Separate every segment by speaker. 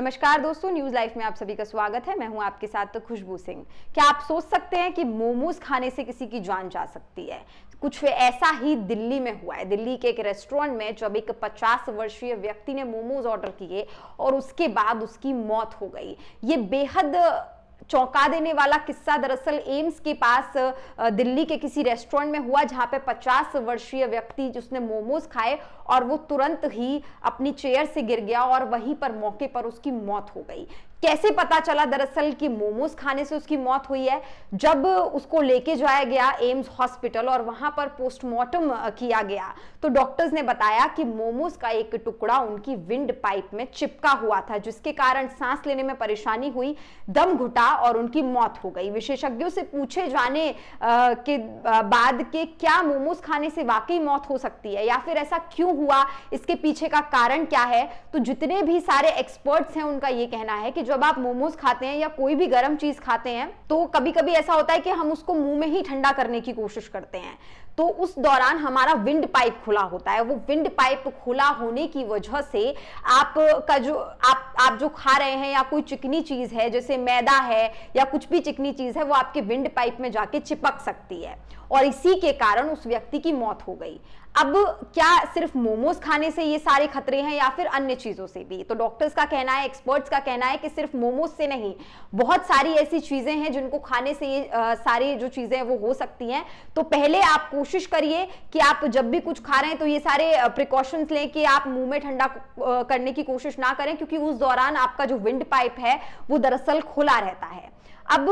Speaker 1: नमस्कार दोस्तों news life में आप सभी का स्वागत है मैं हूं आपके साथ तो खुशबू सिंह क्या आप सोच सकते हैं कि मोमोज खाने से किसी की जान जा सकती है कुछ ऐसा ही दिल्ली में हुआ है दिल्ली के एक रेस्टोरेंट में जब एक 50 वर्षीय व्यक्ति ने मोमोज ऑर्डर किए और उसके बाद उसकी मौत हो गई ये बेहद चौंका देने वाला किस्सा दरअसल एम्स के पास दिल्ली के किसी रेस्टोरेंट में हुआ जहां पे 50 वर्षीय व्यक्ति जिसने मोमोज खाए और वो तुरंत ही अपनी चेयर से गिर गया और वहीं पर मौके पर उसकी मौत हो गई कैसे पता चला दरअसल कि मोमोज खाने से उसकी मौत हुई है जब उसको लेके जाया गया एम्स हॉस्पिटल और वहां पर पोस्टमार्टम किया गया तो डॉक्टर्स ने बताया कि मोमोज का एक टुकड़ा उनकी विंड पाइप में चिपका हुआ था जिसके कारण सांस लेने में परेशानी हुई दम घुटा और उनकी मौत हो गई विशेषज्ञों से पूछे जाने के बाद के क्या मोमोज खाने से वाकई मौत हो सकती है या फिर ऐसा क्यों हुआ इसके पीछे का कारण क्या है तो जितने भी सारे एक्सपर्ट्स हैं उनका ये कहना है कि जब आप मोमोज खाते हैं या कोई भी गर्म चीज खाते हैं तो कभी कभी ऐसा होता है कि हम उसको मुंह में ही ठंडा करने की कोशिश करते हैं तो उस दौरान हमारा विंड पाइप खुला होता है वो विंड पाइप खुला होने की वजह से आप का जो आप आप जो खा रहे हैं या कोई चिकनी चीज है जैसे मैदा है या कुछ भी चिकनी चीज है वो आपके विंड पाइप में जाके चिपक सकती है और इसी के कारण उस व्यक्ति की मौत हो गई अब क्या सिर्फ मोमोज खाने से ये सारे खतरे हैं या फिर अन्य चीज़ों से भी तो डॉक्टर्स का कहना है एक्सपर्ट्स का कहना है कि सिर्फ मोमोज से नहीं बहुत सारी ऐसी चीज़ें हैं जिनको खाने से ये सारी जो चीज़ें हैं वो हो सकती हैं तो पहले आप कोशिश करिए कि आप जब भी कुछ खा रहे हैं तो ये सारे प्रिकॉशंस लें कि आप मुंह में ठंडा करने की कोशिश ना करें क्योंकि उस दौरान आपका जो विंड पाइप है वो दरअसल खुला रहता है अब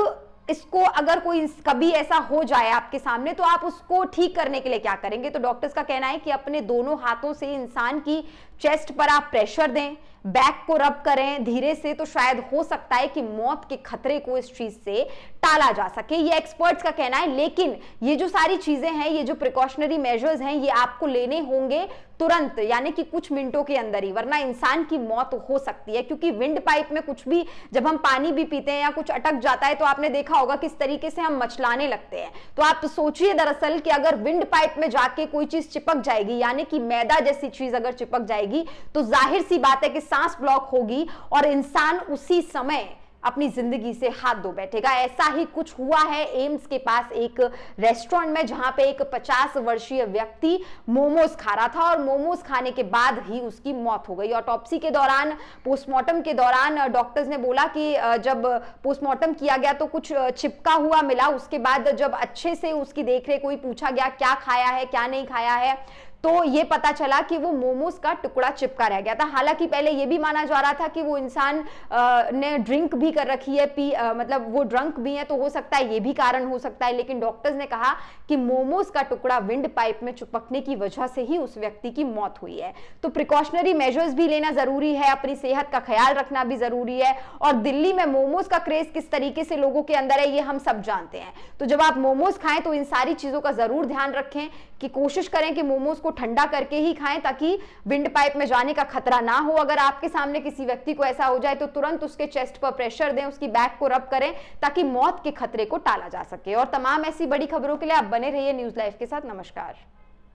Speaker 1: इसको अगर कोई कभी ऐसा हो जाए आपके सामने तो आप उसको ठीक करने के लिए क्या करेंगे तो डॉक्टर्स का कहना है कि अपने दोनों हाथों से इंसान की चेस्ट पर आप प्रेशर दें बैक को रब करें धीरे से तो शायद हो सकता है कि मौत के खतरे को इस चीज से टाला जा सके ये एक्सपर्ट्स का कहना है लेकिन ये जो सारी चीजें हैं ये जो प्रिकॉशनरी मेजर्स हैं ये आपको लेने होंगे तुरंत यानी कि कुछ मिनटों के अंदर ही वरना इंसान की मौत हो सकती है क्योंकि विंड पाइप में कुछ भी जब हम पानी भी पीते हैं या कुछ अटक जाता है तो आपने देखा होगा किस तरीके से हम मचलाने लगते हैं तो आप तो सोचिए दरअसल कि अगर विंड पाइप में जाके कोई चीज चिपक जाएगी यानी कि मैदा जैसी चीज अगर चिपक जाएगी तो जाहिर सी बात है कि सांस ब्लॉक होगी और इंसान उसी समय अपनी जिंदगी से हाथ धो बैठेगा ऐसा ही कुछ हुआ है एम्स के पास एक रेस्टोरेंट में जहां पे एक 50 वर्षीय व्यक्ति मोमोज खा रहा था और मोमोज खाने के बाद ही उसकी मौत हो गई ऑटोपसी के दौरान पोस्टमार्टम के दौरान डॉक्टर्स ने बोला कि जब पोस्टमार्टम किया गया तो कुछ चिपका हुआ मिला उसके बाद जब अच्छे से उसकी देख हुई पूछा गया क्या खाया है क्या नहीं खाया है तो ये पता चला कि वो मोमोज का टुकड़ा चिपका रह गया था हालांकि पहले ये भी माना जा रहा था कि वो इंसान ने ड्रिंक भी कर रखी है पी आ, मतलब वो ड्रंक भी है तो हो सकता है ये भी कारण हो सकता है लेकिन डॉक्टर्स ने कहा कि मोमोज का टुकड़ा विंड पाइप में चिपकने की वजह से ही उस व्यक्ति की मौत हुई है तो प्रिकॉशनरी मेजर्स भी लेना जरूरी है अपनी सेहत का ख्याल रखना भी जरूरी है और दिल्ली में मोमोज का क्रेज किस तरीके से लोगों के अंदर है ये हम सब जानते हैं तो जब आप मोमोज खाएं तो इन सारी चीजों का जरूर ध्यान रखें कि कोशिश करें कि मोमोज उसको ठंडा करके ही खाएं ताकि विंड पाइप में जाने का खतरा ना हो अगर आपके सामने किसी व्यक्ति को ऐसा हो जाए तो तुरंत उसके चेस्ट पर प्रेशर दें उसकी बैक को रब करें ताकि मौत के खतरे को टाला जा सके और तमाम ऐसी बड़ी खबरों के लिए आप बने रहिए न्यूज लाइफ के साथ नमस्कार